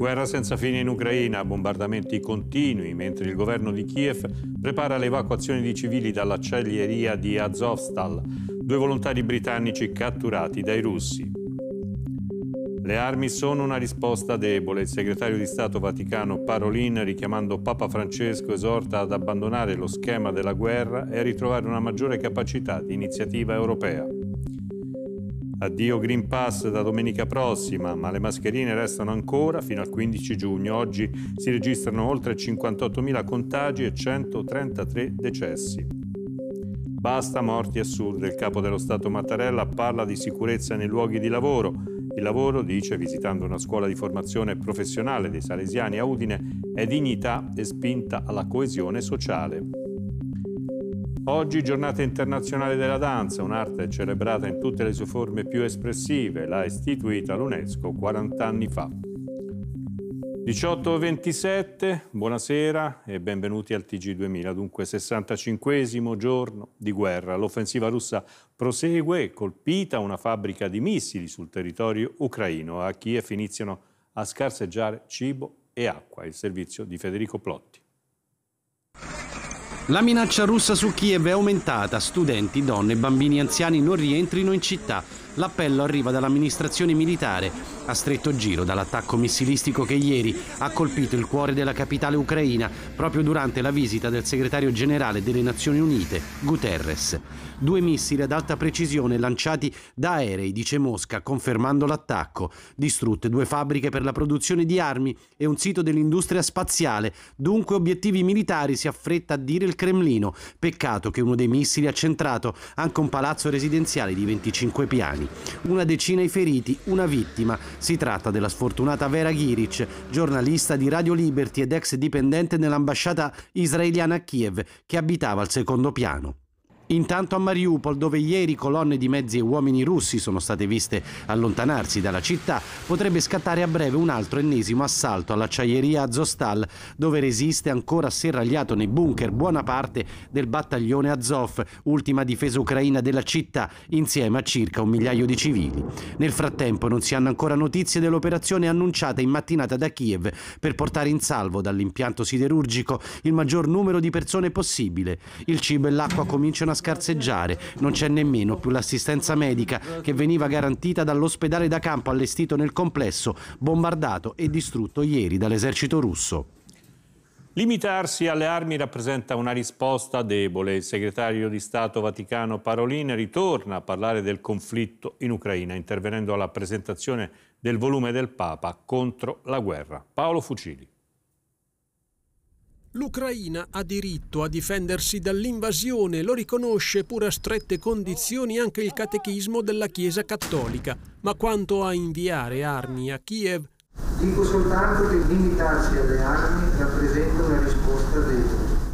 Guerra senza fine in Ucraina, bombardamenti continui, mentre il governo di Kiev prepara l'evacuazione di civili dall'acciaieria di Azovstal, due volontari britannici catturati dai russi. Le armi sono una risposta debole. Il segretario di Stato Vaticano Parolin, richiamando Papa Francesco, esorta ad abbandonare lo schema della guerra e a ritrovare una maggiore capacità di iniziativa europea. Addio Green Pass da domenica prossima, ma le mascherine restano ancora fino al 15 giugno. Oggi si registrano oltre 58.000 contagi e 133 decessi. Basta morti assurde. Il capo dello Stato Mattarella parla di sicurezza nei luoghi di lavoro. Il lavoro, dice, visitando una scuola di formazione professionale dei salesiani a Udine, è dignità e spinta alla coesione sociale. Oggi giornata internazionale della danza, un'arte celebrata in tutte le sue forme più espressive, l'ha istituita l'UNESCO 40 anni fa. 18.27, buonasera e benvenuti al TG2000, dunque 65 giorno di guerra. L'offensiva russa prosegue, colpita una fabbrica di missili sul territorio ucraino. A Kiev iniziano a scarseggiare cibo e acqua, il servizio di Federico Plot. La minaccia russa su Kiev è aumentata, studenti, donne e bambini anziani non rientrino in città. L'appello arriva dall'amministrazione militare, a stretto giro dall'attacco missilistico che ieri ha colpito il cuore della capitale ucraina proprio durante la visita del segretario generale delle Nazioni Unite, Guterres. Due missili ad alta precisione lanciati da aerei, dice Mosca, confermando l'attacco. Distrutte due fabbriche per la produzione di armi e un sito dell'industria spaziale, dunque obiettivi militari si affretta a dire il Cremlino. Peccato che uno dei missili ha centrato anche un palazzo residenziale di 25 piani una decina i feriti, una vittima. Si tratta della sfortunata Vera Ghiric, giornalista di Radio Liberty ed ex dipendente nell'ambasciata israeliana a Kiev, che abitava al secondo piano. Intanto a Mariupol, dove ieri colonne di mezzi e uomini russi sono state viste allontanarsi dalla città, potrebbe scattare a breve un altro ennesimo assalto all'acciaieria Azostal, dove resiste ancora serragliato nei bunker buona parte del battaglione Azov, ultima difesa ucraina della città, insieme a circa un migliaio di civili. Nel frattempo non si hanno ancora notizie dell'operazione annunciata in mattinata da Kiev per portare in salvo dall'impianto siderurgico il maggior numero di persone possibile. Il cibo e l'acqua cominciano a scarseggiare, non c'è nemmeno più l'assistenza medica che veniva garantita dall'ospedale da campo allestito nel complesso, bombardato e distrutto ieri dall'esercito russo. Limitarsi alle armi rappresenta una risposta debole. Il segretario di Stato Vaticano Parolin ritorna a parlare del conflitto in Ucraina, intervenendo alla presentazione del volume del Papa contro la guerra. Paolo Fucili. L'Ucraina ha diritto a difendersi dall'invasione, lo riconosce pur a strette condizioni anche il catechismo della Chiesa Cattolica, ma quanto a inviare armi a Kiev... Dico soltanto che limitarsi alle armi rappresenta una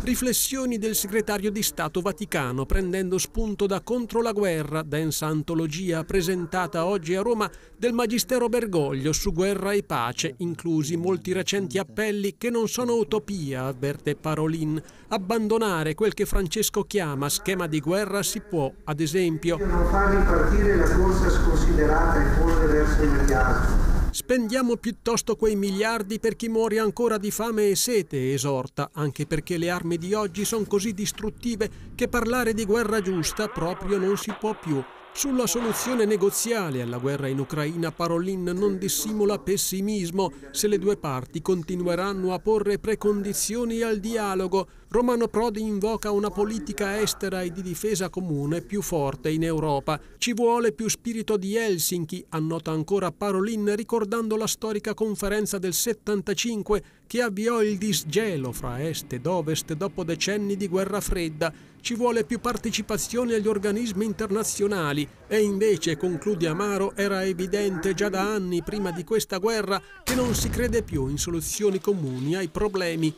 Riflessioni del segretario di Stato Vaticano prendendo spunto da Contro la guerra, densa antologia presentata oggi a Roma del Magistero Bergoglio su guerra e pace, inclusi molti recenti appelli che non sono utopia, avverte Parolin. Abbandonare quel che Francesco chiama schema di guerra si può, ad esempio. Non far ripartire la corsa sconsiderata e correre verso il mediasmo Spendiamo piuttosto quei miliardi per chi muore ancora di fame e sete, esorta, anche perché le armi di oggi sono così distruttive che parlare di guerra giusta proprio non si può più. Sulla soluzione negoziale alla guerra in Ucraina Parolin non dissimula pessimismo se le due parti continueranno a porre precondizioni al dialogo. Romano Prodi invoca una politica estera e di difesa comune più forte in Europa. Ci vuole più spirito di Helsinki, annota ancora Parolin ricordando la storica conferenza del 75 che avviò il disgelo fra est ed ovest dopo decenni di guerra fredda ci vuole più partecipazione agli organismi internazionali e invece, conclude Amaro, era evidente già da anni prima di questa guerra che non si crede più in soluzioni comuni ai problemi.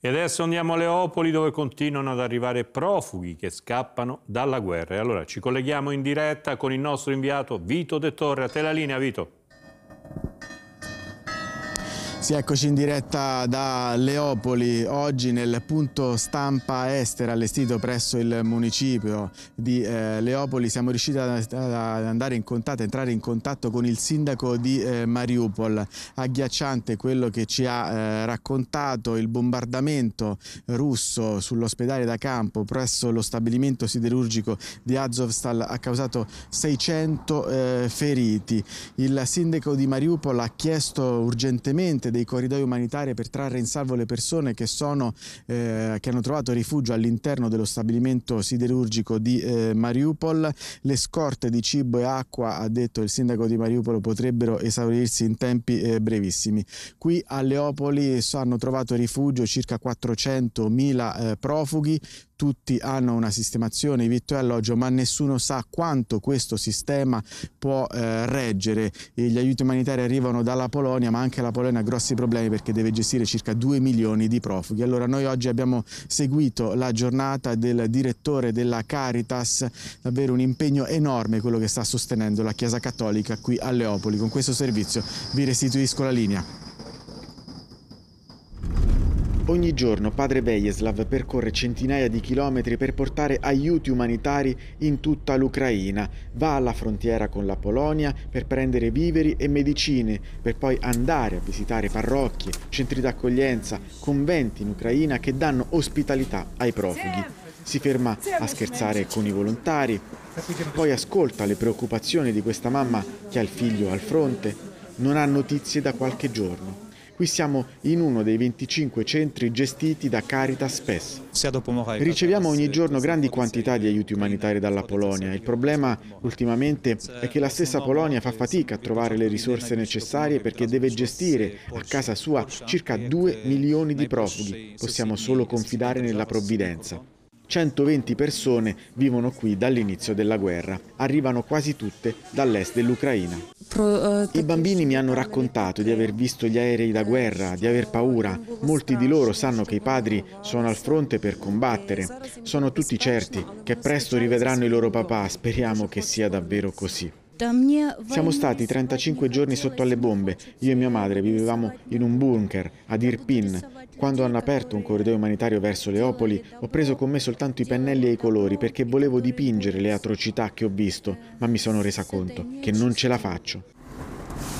E adesso andiamo a Leopoli dove continuano ad arrivare profughi che scappano dalla guerra. E allora ci colleghiamo in diretta con il nostro inviato Vito De Torre. A te la linea, Vito. Sì, eccoci in diretta da Leopoli, oggi nel punto stampa estera allestito presso il municipio di eh, Leopoli siamo riusciti ad, andare in contatto, entrare in contatto con il sindaco di eh, Mariupol, agghiacciante quello che ci ha eh, raccontato il bombardamento russo sull'ospedale da campo presso lo stabilimento siderurgico di Azovstal ha causato 600 eh, feriti. Il sindaco di Mariupol ha chiesto urgentemente dei dei corridoi umanitari per trarre in salvo le persone che, sono, eh, che hanno trovato rifugio all'interno dello stabilimento siderurgico di eh, Mariupol. Le scorte di cibo e acqua, ha detto il sindaco di Mariupol, potrebbero esaurirsi in tempi eh, brevissimi. Qui a Leopoli hanno trovato rifugio circa 400.000 eh, profughi, tutti hanno una sistemazione vitto e alloggio, ma nessuno sa quanto questo sistema può eh, reggere. E gli aiuti umanitari arrivano dalla Polonia, ma anche la Polonia ha grossi problemi perché deve gestire circa 2 milioni di profughi. Allora noi oggi abbiamo seguito la giornata del direttore della Caritas, davvero un impegno enorme quello che sta sostenendo la Chiesa Cattolica qui a Leopoli. Con questo servizio vi restituisco la linea. Ogni giorno padre Vejeslav percorre centinaia di chilometri per portare aiuti umanitari in tutta l'Ucraina. Va alla frontiera con la Polonia per prendere viveri e medicine, per poi andare a visitare parrocchie, centri d'accoglienza, conventi in Ucraina che danno ospitalità ai profughi. Si ferma a scherzare con i volontari, poi ascolta le preoccupazioni di questa mamma che ha il figlio al fronte, non ha notizie da qualche giorno. Qui siamo in uno dei 25 centri gestiti da Caritas PES. Riceviamo ogni giorno grandi quantità di aiuti umanitari dalla Polonia. Il problema ultimamente è che la stessa Polonia fa fatica a trovare le risorse necessarie perché deve gestire a casa sua circa 2 milioni di profughi. Possiamo solo confidare nella provvidenza. 120 persone vivono qui dall'inizio della guerra. Arrivano quasi tutte dall'est dell'Ucraina. Eh, I bambini mi hanno raccontato di aver visto gli aerei da guerra, di aver paura. Molti di loro sanno che i padri sono al fronte per combattere. Sono tutti certi che presto rivedranno il loro papà. Speriamo che sia davvero così. Siamo stati 35 giorni sotto alle bombe. Io e mia madre vivevamo in un bunker ad Irpin. Quando hanno aperto un corridoio umanitario verso Leopoli, ho preso con me soltanto i pennelli e i colori perché volevo dipingere le atrocità che ho visto, ma mi sono resa conto che non ce la faccio.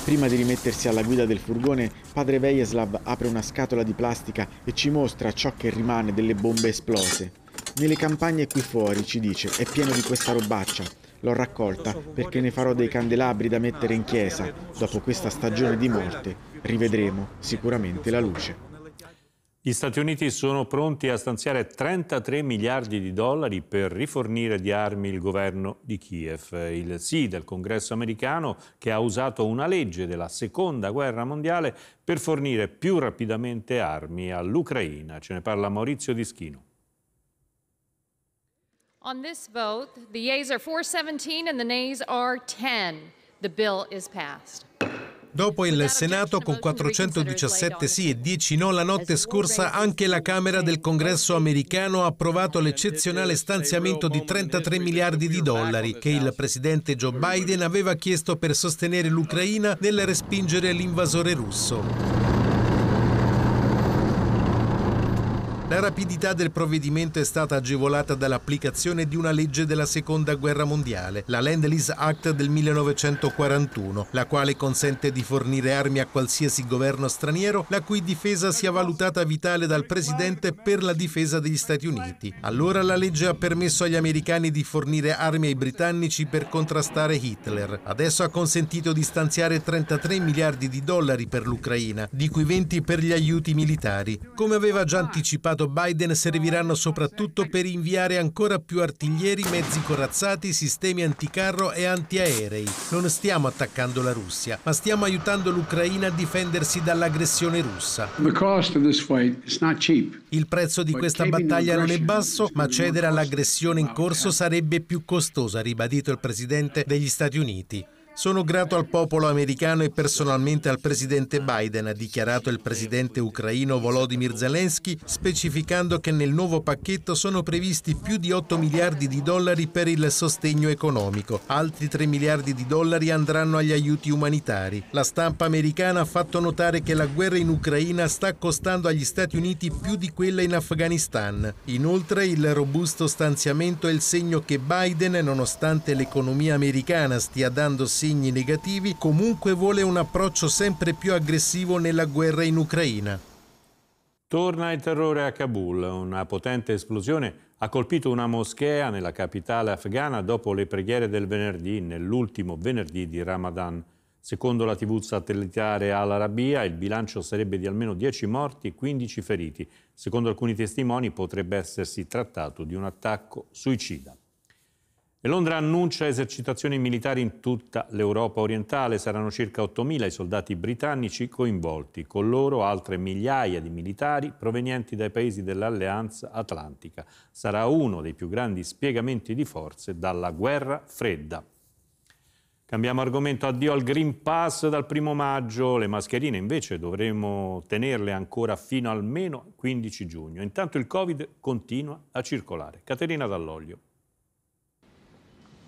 Prima di rimettersi alla guida del furgone, padre Vejeslav apre una scatola di plastica e ci mostra ciò che rimane delle bombe esplose. Nelle campagne qui fuori, ci dice, è pieno di questa robaccia. L'ho raccolta perché ne farò dei candelabri da mettere in chiesa. Dopo questa stagione di morte rivedremo sicuramente la luce. Gli Stati Uniti sono pronti a stanziare 33 miliardi di dollari per rifornire di armi il governo di Kiev. Il sì del congresso americano che ha usato una legge della seconda guerra mondiale per fornire più rapidamente armi all'Ucraina. Ce ne parla Maurizio Dischino. On this vote, the yeas are 417 and the nays are 10. The bill is passed. Dopo il Senato con 417 sì e 10 no la notte scorsa, anche la Camera del Congresso americano ha approvato l'eccezionale stanziamento di 33 miliardi di dollari che il presidente Joe Biden aveva chiesto per sostenere l'Ucraina nel respingere l'invasore russo. La rapidità del provvedimento è stata agevolata dall'applicazione di una legge della Seconda Guerra Mondiale, la Land Lease Act del 1941, la quale consente di fornire armi a qualsiasi governo straniero la cui difesa sia valutata vitale dal Presidente per la difesa degli Stati Uniti. Allora la legge ha permesso agli americani di fornire armi ai britannici per contrastare Hitler. Adesso ha consentito di stanziare 33 miliardi di dollari per l'Ucraina, di cui 20 per gli aiuti militari. Come aveva già anticipato mandato Biden serviranno soprattutto per inviare ancora più artiglieri, mezzi corazzati, sistemi anticarro e antiaerei. Non stiamo attaccando la Russia, ma stiamo aiutando l'Ucraina a difendersi dall'aggressione russa. Il prezzo di questa battaglia non è basso, ma cedere all'aggressione in corso sarebbe più costoso, ha ribadito il presidente degli Stati Uniti. Sono grato al popolo americano e personalmente al presidente Biden, ha dichiarato il presidente ucraino Volodymyr Zelensky, specificando che nel nuovo pacchetto sono previsti più di 8 miliardi di dollari per il sostegno economico. Altri 3 miliardi di dollari andranno agli aiuti umanitari. La stampa americana ha fatto notare che la guerra in Ucraina sta costando agli Stati Uniti più di quella in Afghanistan. Inoltre il robusto stanziamento è il segno che Biden, nonostante l'economia americana stia dando segni segni negativi, comunque vuole un approccio sempre più aggressivo nella guerra in Ucraina. Torna il terrore a Kabul. Una potente esplosione ha colpito una moschea nella capitale afghana dopo le preghiere del venerdì, nell'ultimo venerdì di Ramadan. Secondo la TV satellitare Al arabia il bilancio sarebbe di almeno 10 morti e 15 feriti. Secondo alcuni testimoni potrebbe essersi trattato di un attacco suicida. E Londra annuncia esercitazioni militari in tutta l'Europa orientale. Saranno circa 8.000 i soldati britannici coinvolti, con loro altre migliaia di militari provenienti dai paesi dell'Alleanza Atlantica. Sarà uno dei più grandi spiegamenti di forze dalla guerra fredda. Cambiamo argomento, addio al Green Pass dal primo maggio, le mascherine invece dovremo tenerle ancora fino almeno 15 giugno. Intanto il Covid continua a circolare. Caterina Dall'Olio.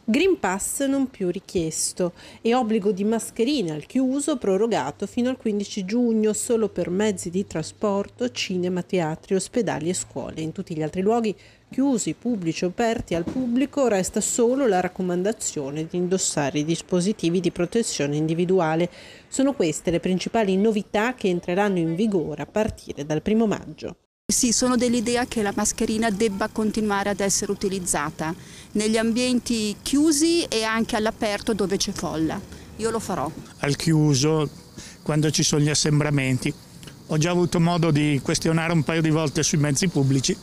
Green Pass non più richiesto e obbligo di mascherina al chiuso prorogato fino al 15 giugno solo per mezzi di trasporto, cinema, teatri, ospedali e scuole. In tutti gli altri luoghi chiusi, pubblici o aperti al pubblico resta solo la raccomandazione di indossare i dispositivi di protezione individuale. Sono queste le principali novità che entreranno in vigore a partire dal 1 maggio. Sì, sono dell'idea che la mascherina debba continuare ad essere utilizzata negli ambienti chiusi e anche all'aperto dove c'è folla. Io lo farò. Al chiuso, quando ci sono gli assembramenti. Ho già avuto modo di questionare un paio di volte sui mezzi pubblici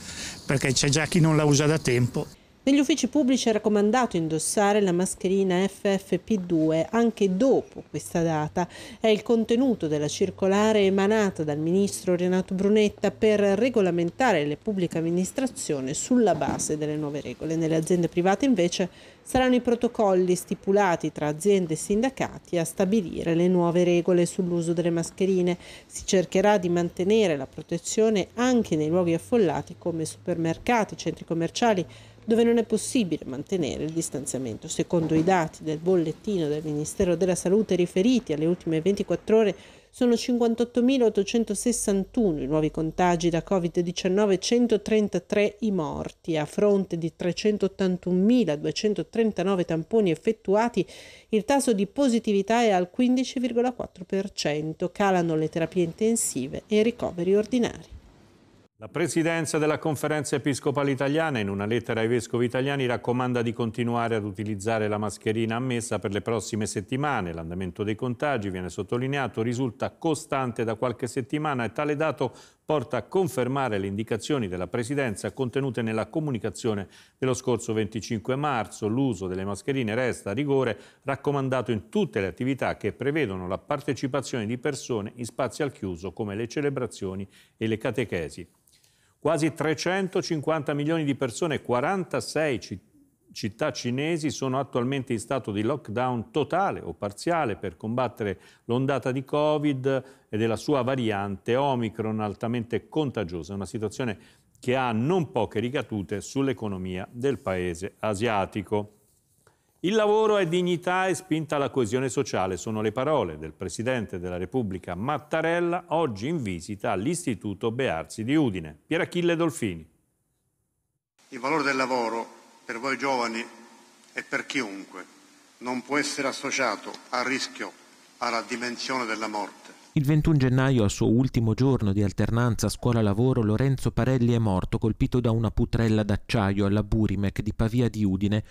perché c'è già chi non la usa da tempo. Negli uffici pubblici è raccomandato indossare la mascherina FFP2 anche dopo questa data. È il contenuto della circolare emanata dal ministro Renato Brunetta per regolamentare le pubbliche amministrazioni sulla base delle nuove regole. Nelle aziende private invece saranno i protocolli stipulati tra aziende e sindacati a stabilire le nuove regole sull'uso delle mascherine. Si cercherà di mantenere la protezione anche nei luoghi affollati come supermercati, centri commerciali, dove non è possibile mantenere il distanziamento. Secondo i dati del bollettino del Ministero della Salute riferiti alle ultime 24 ore, sono 58.861 i nuovi contagi da Covid-19 133 i morti. A fronte di 381.239 tamponi effettuati, il tasso di positività è al 15,4%. Calano le terapie intensive e i ricoveri ordinari. La presidenza della Conferenza Episcopale Italiana in una lettera ai vescovi italiani raccomanda di continuare ad utilizzare la mascherina ammessa per le prossime settimane. L'andamento dei contagi, viene sottolineato, risulta costante da qualche settimana e tale dato porta a confermare le indicazioni della Presidenza contenute nella comunicazione dello scorso 25 marzo. L'uso delle mascherine resta a rigore raccomandato in tutte le attività che prevedono la partecipazione di persone in spazi al chiuso come le celebrazioni e le catechesi. Quasi 350 milioni di persone 46 città città cinesi sono attualmente in stato di lockdown totale o parziale per combattere l'ondata di Covid e della sua variante Omicron altamente contagiosa, una situazione che ha non poche ricadute sull'economia del paese asiatico. Il lavoro è dignità e spinta alla coesione sociale, sono le parole del Presidente della Repubblica Mattarella oggi in visita all'Istituto Bearzi di Udine. Pierachille Dolfini. Il valore del lavoro per voi giovani e per chiunque non può essere associato al rischio alla dimensione della morte. Il 21 gennaio, al suo ultimo giorno di alternanza scuola-lavoro, Lorenzo Parelli è morto colpito da una putrella d'acciaio alla Burimec di Pavia di Udine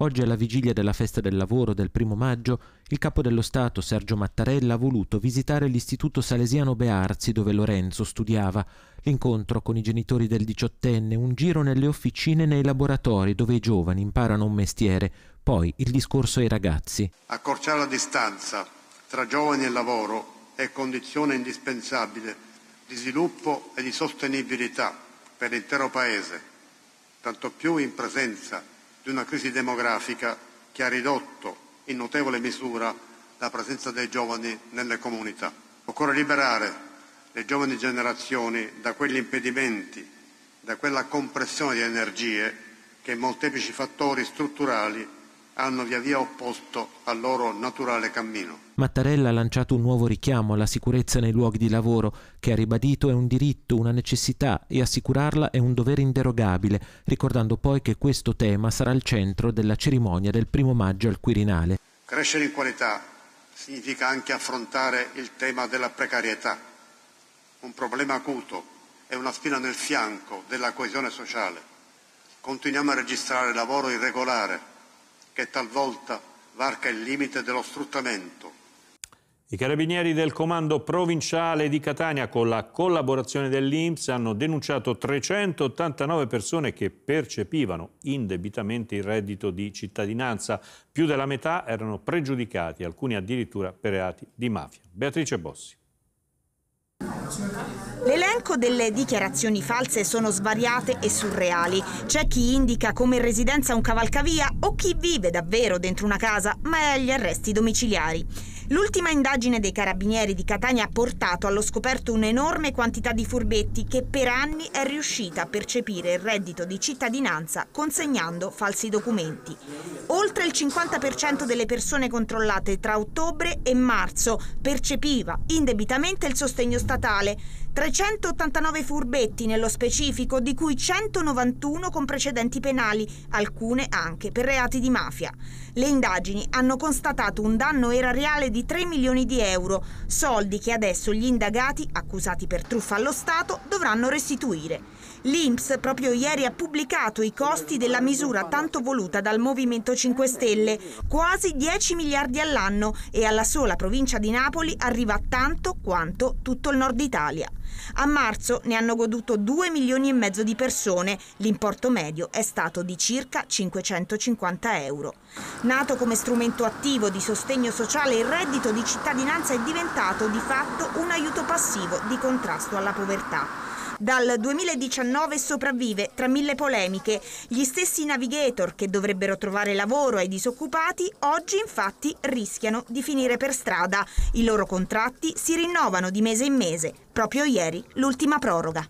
Oggi alla vigilia della festa del lavoro del primo maggio, il capo dello Stato Sergio Mattarella ha voluto visitare l'istituto salesiano Bearzi dove Lorenzo studiava, l'incontro con i genitori del diciottenne, un giro nelle officine e nei laboratori dove i giovani imparano un mestiere, poi il discorso ai ragazzi. Accorciare la distanza tra giovani e lavoro è condizione indispensabile di sviluppo e di sostenibilità per l'intero Paese, tanto più in presenza di di una crisi demografica che ha ridotto in notevole misura la presenza dei giovani nelle comunità. Occorre liberare le giovani generazioni da quegli impedimenti, da quella compressione di energie che molteplici fattori strutturali hanno via via opposto al loro naturale cammino. Mattarella ha lanciato un nuovo richiamo alla sicurezza nei luoghi di lavoro, che ha ribadito è un diritto, una necessità e assicurarla è un dovere inderogabile, ricordando poi che questo tema sarà il centro della cerimonia del primo maggio al Quirinale. Crescere in qualità significa anche affrontare il tema della precarietà, un problema acuto e una spina nel fianco della coesione sociale. Continuiamo a registrare lavoro irregolare che talvolta varca il limite dello sfruttamento. I carabinieri del comando provinciale di Catania con la collaborazione dell'Inps hanno denunciato 389 persone che percepivano indebitamente il reddito di cittadinanza. Più della metà erano pregiudicati, alcuni addirittura per reati di mafia. Beatrice Bossi. L'elenco delle dichiarazioni false sono svariate e surreali. C'è chi indica come residenza un cavalcavia o chi vive davvero dentro una casa ma è agli arresti domiciliari. L'ultima indagine dei carabinieri di Catania ha portato allo scoperto un'enorme quantità di furbetti che per anni è riuscita a percepire il reddito di cittadinanza consegnando falsi documenti. Oltre il 50% delle persone controllate tra ottobre e marzo percepiva indebitamente il sostegno statale, 389 furbetti nello specifico, di cui 191 con precedenti penali, alcune anche per reati di mafia. Le indagini hanno constatato un danno erariale di 3 milioni di euro, soldi che adesso gli indagati, accusati per truffa allo Stato, dovranno restituire. L'Inps proprio ieri ha pubblicato i costi della misura tanto voluta dal Movimento 5 Stelle, quasi 10 miliardi all'anno e alla sola provincia di Napoli arriva tanto quanto tutto il nord Italia. A marzo ne hanno goduto 2 milioni e mezzo di persone, l'importo medio è stato di circa 550 euro. Nato come strumento attivo di sostegno sociale, il reddito di cittadinanza è diventato di fatto un aiuto passivo di contrasto alla povertà. Dal 2019 sopravvive tra mille polemiche. Gli stessi navigator che dovrebbero trovare lavoro ai disoccupati oggi infatti rischiano di finire per strada. I loro contratti si rinnovano di mese in mese. Proprio ieri l'ultima proroga.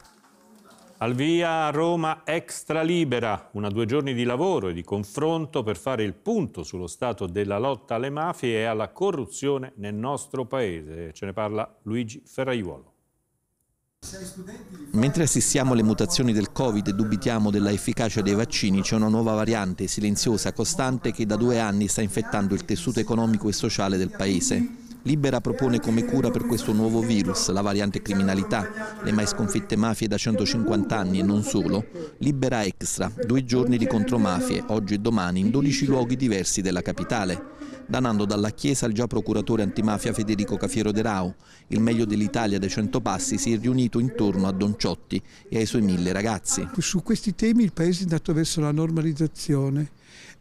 Al via Roma Extra Libera, una due giorni di lavoro e di confronto per fare il punto sullo stato della lotta alle mafie e alla corruzione nel nostro paese. Ce ne parla Luigi Ferraiuolo. Mentre assistiamo alle mutazioni del Covid e dubitiamo della efficacia dei vaccini, c'è una nuova variante silenziosa, costante, che da due anni sta infettando il tessuto economico e sociale del Paese. Libera propone come cura per questo nuovo virus la variante criminalità, le mai sconfitte mafie da 150 anni e non solo. Libera Extra, due giorni di contromafie, oggi e domani, in 12 luoghi diversi della capitale danando dalla Chiesa al già procuratore antimafia Federico Cafiero De Rao. Il meglio dell'Italia dei Cento Passi si è riunito intorno a Don Ciotti e ai suoi mille ragazzi. Su questi temi il Paese è andato verso la normalizzazione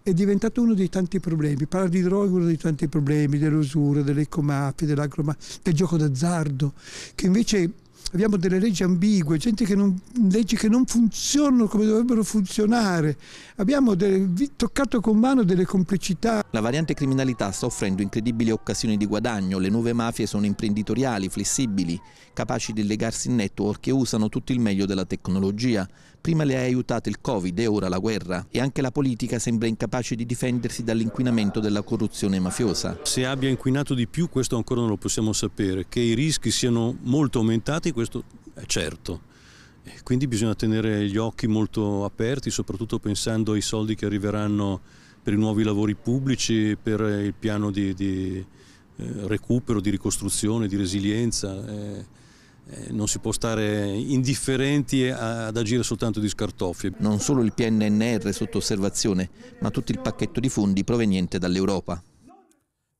è diventato uno dei tanti problemi. Parla di droga uno dei tanti problemi, dell'usura, delle ecomafie, dell'agromafia, del gioco d'azzardo, che invece abbiamo delle leggi ambigue, che non, leggi che non funzionano come dovrebbero funzionare, abbiamo delle, toccato con mano delle complicità. La variante criminalità sta offrendo incredibili occasioni di guadagno, le nuove mafie sono imprenditoriali, flessibili, capaci di legarsi in network e usano tutto il meglio della tecnologia. Prima le ha aiutate il Covid e ora la guerra e anche la politica sembra incapace di difendersi dall'inquinamento della corruzione mafiosa. Se abbia inquinato di più questo ancora non lo possiamo sapere, che i rischi siano molto aumentati questo è certo. Quindi bisogna tenere gli occhi molto aperti, soprattutto pensando ai soldi che arriveranno per i nuovi lavori pubblici, per il piano di, di eh, recupero, di ricostruzione, di resilienza. Eh, eh, non si può stare indifferenti ad agire soltanto di scartoffie. Non solo il PNNR sotto osservazione, ma tutto il pacchetto di fondi proveniente dall'Europa.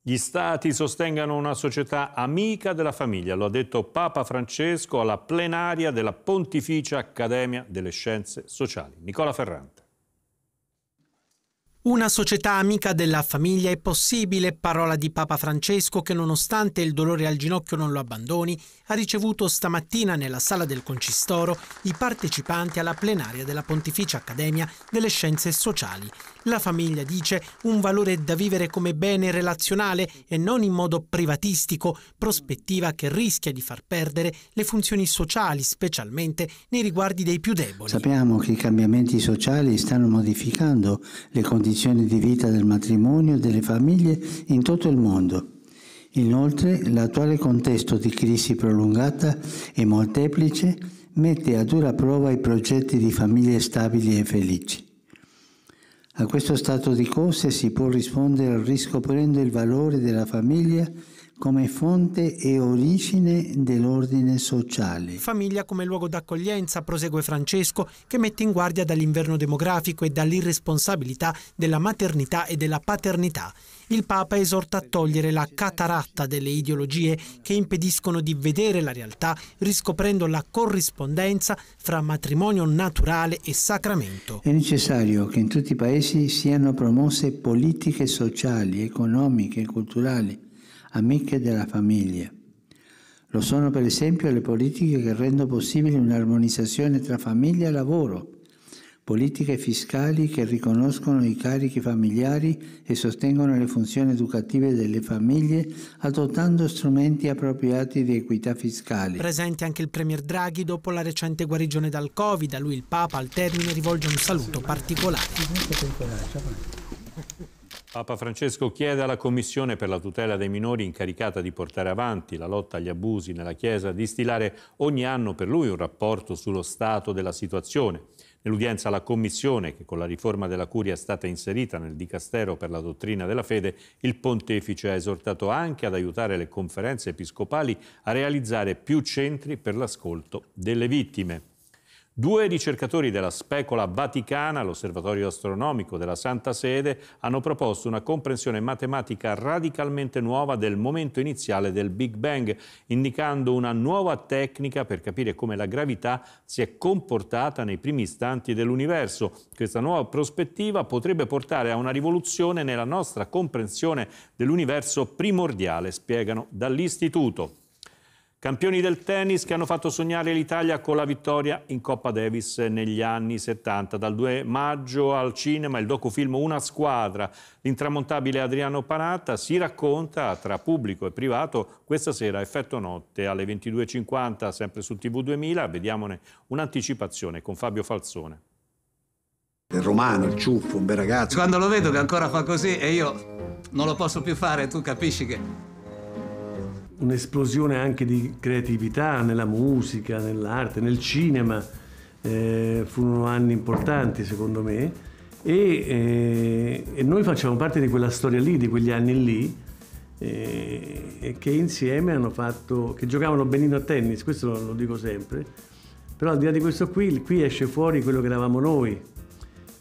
Gli stati sostengano una società amica della famiglia, lo ha detto Papa Francesco alla plenaria della Pontificia Accademia delle Scienze Sociali. Nicola Ferrante. Una società amica della famiglia è possibile, parola di Papa Francesco che nonostante il dolore al ginocchio non lo abbandoni, ha ricevuto stamattina nella sala del Concistoro i partecipanti alla plenaria della Pontificia Accademia delle Scienze Sociali. La famiglia dice un valore da vivere come bene relazionale e non in modo privatistico, prospettiva che rischia di far perdere le funzioni sociali, specialmente nei riguardi dei più deboli. Sappiamo che i cambiamenti sociali stanno modificando le condizioni di vita del matrimonio e delle famiglie in tutto il mondo. Inoltre, l'attuale contesto di crisi prolungata e molteplice mette a dura prova i progetti di famiglie stabili e felici. A questo stato di cose si può rispondere riscoprendo il valore della famiglia come fonte e origine dell'ordine sociale. Famiglia come luogo d'accoglienza, prosegue Francesco, che mette in guardia dall'inverno demografico e dall'irresponsabilità della maternità e della paternità il Papa esorta a togliere la cataratta delle ideologie che impediscono di vedere la realtà, riscoprendo la corrispondenza fra matrimonio naturale e sacramento. È necessario che in tutti i paesi siano promosse politiche sociali, economiche e culturali amiche della famiglia. Lo sono per esempio le politiche che rendono possibile un'armonizzazione tra famiglia e lavoro, politiche fiscali che riconoscono i carichi familiari e sostengono le funzioni educative delle famiglie adottando strumenti appropriati di equità fiscale. Presente anche il Premier Draghi dopo la recente guarigione dal Covid, a lui il Papa al termine rivolge un saluto particolare. Papa Francesco chiede alla Commissione per la tutela dei minori incaricata di portare avanti la lotta agli abusi nella Chiesa di stilare ogni anno per lui un rapporto sullo stato della situazione. Nell'udienza la Commissione, che con la riforma della Curia è stata inserita nel Dicastero per la dottrina della fede, il pontefice ha esortato anche ad aiutare le conferenze episcopali a realizzare più centri per l'ascolto delle vittime. Due ricercatori della Specola Vaticana, l'osservatorio astronomico della Santa Sede, hanno proposto una comprensione matematica radicalmente nuova del momento iniziale del Big Bang, indicando una nuova tecnica per capire come la gravità si è comportata nei primi istanti dell'universo. Questa nuova prospettiva potrebbe portare a una rivoluzione nella nostra comprensione dell'universo primordiale, spiegano dall'Istituto. Campioni del tennis che hanno fatto sognare l'Italia con la vittoria in Coppa Davis negli anni 70. Dal 2 maggio al cinema il docufilm Una squadra. L'intramontabile Adriano Panatta si racconta tra pubblico e privato questa sera effetto notte alle 22.50 sempre su TV2000. Vediamone un'anticipazione con Fabio Falzone. Il romano, il ciuffo, un bel ragazzo. Quando lo vedo che ancora fa così e io non lo posso più fare, tu capisci che un'esplosione anche di creatività nella musica, nell'arte, nel cinema. Eh, furono anni importanti secondo me e, eh, e, noi facciamo parte di quella storia lì, di quegli anni lì eh, che insieme hanno fatto, che giocavano benino a tennis, questo lo, lo dico sempre, però al di là di questo qui, qui esce fuori quello che eravamo noi,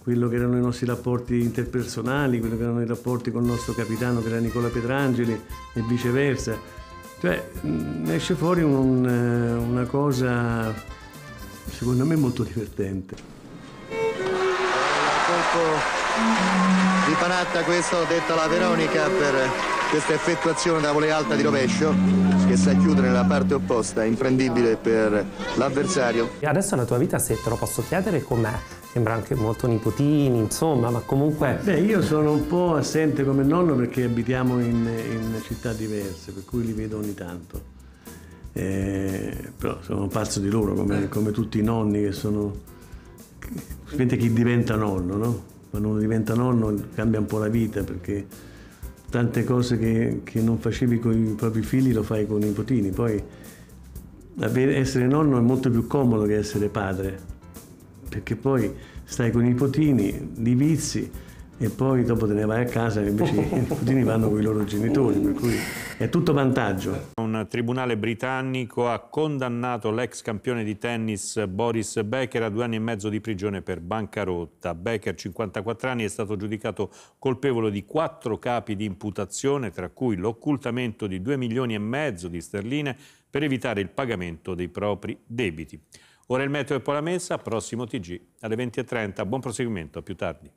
quello che erano i nostri rapporti interpersonali, quello che erano i rapporti con il nostro capitano che era Nicola Petrangeli e viceversa cioè, mm, esce fuori un, eh, una cosa, secondo me, molto divertente. Colpo di panatta questo, detta la Veronica, per questa effettuazione da volea alta di rovescio che sa chiudere la parte opposta, imprendibile per l'avversario. Adesso la tua vita, se te lo posso chiedere, com'è? sembra anche molto nipotini, insomma, ma comunque... Beh, io sono un po' assente come nonno perché abitiamo in, in città diverse, per cui li vedo ogni tanto. Eh, però sono pazzo di loro, come, come tutti i nonni che sono... Sapete chi diventa nonno, no? Quando uno diventa nonno cambia un po' la vita perché tante cose che, che non facevi con i propri figli lo fai con i nipotini. Poi essere nonno è molto più comodo che essere padre perché poi stai con i nipotini, li vizi e poi dopo te ne vai a casa e invece i nipotini vanno con i loro genitori, per cui è tutto vantaggio. Un tribunale britannico ha condannato l'ex campione di tennis Boris Becker a due anni e mezzo di prigione per bancarotta. Becker, 54 anni, è stato giudicato colpevole di quattro capi di imputazione, tra cui l'occultamento di 2 milioni e mezzo di sterline per evitare il pagamento dei propri debiti. Ora il meteo e poi la mensa, prossimo TG alle 20.30. Buon proseguimento, a più tardi.